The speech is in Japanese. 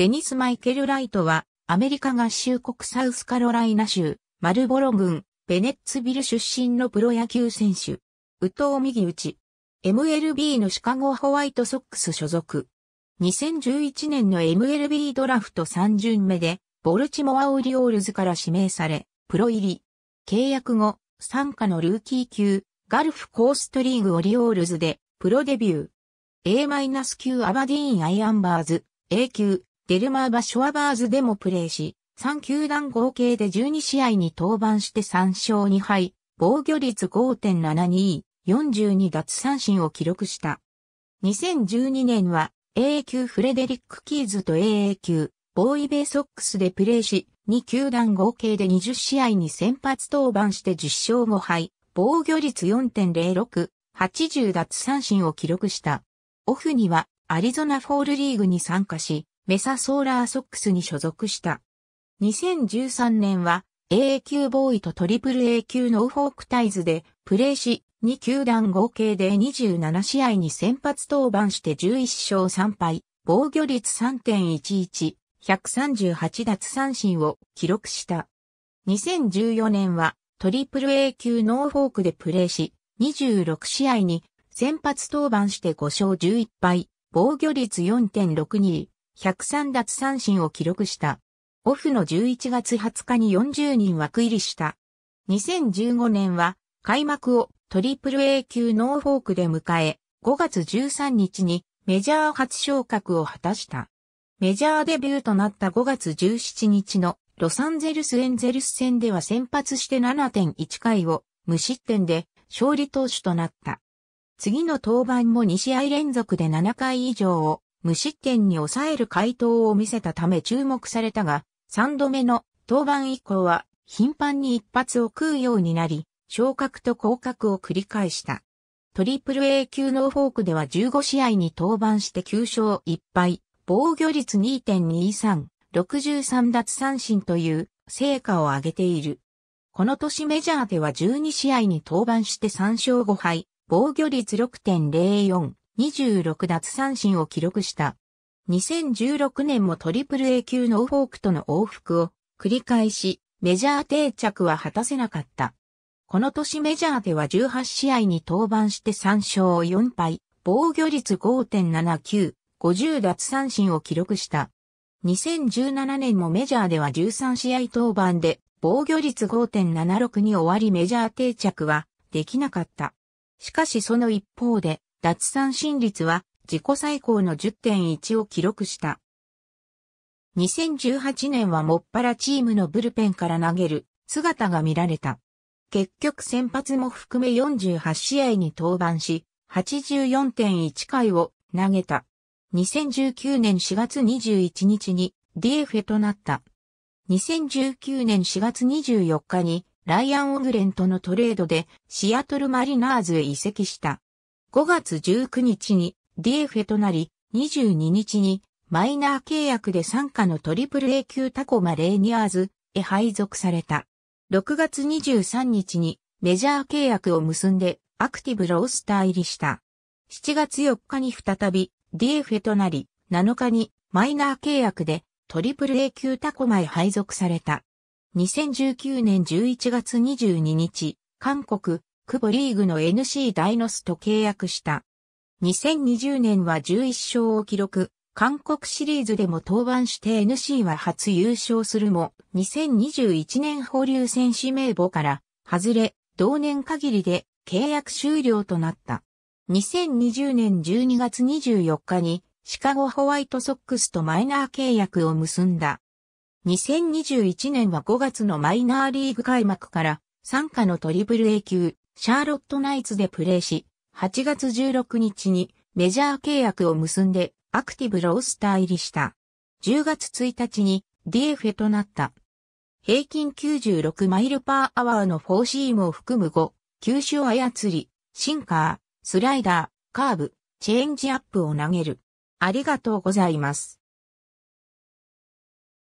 デニス・マイケル・ライトは、アメリカ合衆国サウスカロライナ州、マルボロ郡、ベネッツビル出身のプロ野球選手。宇藤右打 MLB のシカゴホワイトソックス所属。2011年の MLB ドラフト3巡目で、ボルチモア・オリオールズから指名され、プロ入り。契約後、参加のルーキー級、ガルフコーストリーグオリオールズで、プロデビュー。A-9 アバディーン・アイアンバーズ、A 級、デルマーバ・ショアバーズでもプレーし、3球団合計で12試合に登板して3勝2敗、防御率5.72、42奪三振を記録した。2012年は AA 級フレデリック・キーズと AA 級ボーイベイソックスでプレーし、2球団合計で20試合に先発登板して10勝5敗、防御率4.06、80奪三振を記録した。オフにはアリゾナフォールリーグに参加し、メサソーラーソックスに所属した。2013年は AA 級ボーイとトリプル A 級ノーフォークタイズでプレーし、2球団合計で27試合に先発登板して11勝3敗、防御率3.11、138奪三振を記録した。2014年はトリプル A 級ノーフォークでプレーし、26試合に先発登板して5勝11敗、防御率4.62、103奪三振を記録した。オフの11月20日に40人枠入りした。2015年は開幕をトリプル A 級ノーフォークで迎え、5月13日にメジャー初昇格を果たした。メジャーデビューとなった5月17日のロサンゼルスエンゼルス戦では先発して7.1回を無失点で勝利投手となった。次の登板も2試合連続で7回以上を無失点に抑える回答を見せたため注目されたが、3度目の登板以降は頻繁に一発を食うようになり、昇格と降格を繰り返した。トリプル A 級のフォークでは15試合に登板して9勝1敗、防御率2.23、63奪三振という成果を上げている。この年メジャーでは12試合に登板して3勝5敗、防御率6.04、26奪三振を記録した。2016年もトリプル A 級ノーフォークとの往復を繰り返し、メジャー定着は果たせなかった。この年メジャーでは18試合に登板して3勝4敗、防御率5.79、50奪三振を記録した。2017年もメジャーでは13試合登板で防御率5.76に終わりメジャー定着はできなかった。しかしその一方で奪三振率は自己最高の10.1を記録した。2018年はもっぱらチームのブルペンから投げる姿が見られた。結局先発も含め48試合に登板し、84.1回を投げた。2019年4月21日に DF となった。2019年4月24日にライアン・オグレンとのトレードでシアトルマリナーズへ移籍した。5月19日に d f ェとなり、22日にマイナー契約で参加の AAA 級タコマレーニアーズへ配属された。6月23日にメジャー契約を結んでアクティブロースター入りした。7月4日に再び d f ェとなり、7日にマイナー契約で AAA 級タコマへ配属された。2019年11月22日、韓国久保リーグの NC ダイノスと契約した。2020年は11勝を記録、韓国シリーズでも登板して NC は初優勝するも、2021年保留選手名簿から外れ、同年限りで契約終了となった。2020年12月24日にシカゴホワイトソックスとマイナー契約を結んだ。2021年は5月のマイナーリーグ開幕から参加のトリプル A 級、シャーロットナイツでプレーし、8月16日にメジャー契約を結んでアクティブロースター入りした。10月1日に d f となった。平均96マイルパーアワーのフォーシームを含む5、球種を操り、シンカー、スライダー、カーブ、チェンジアップを投げる。ありがとうございます。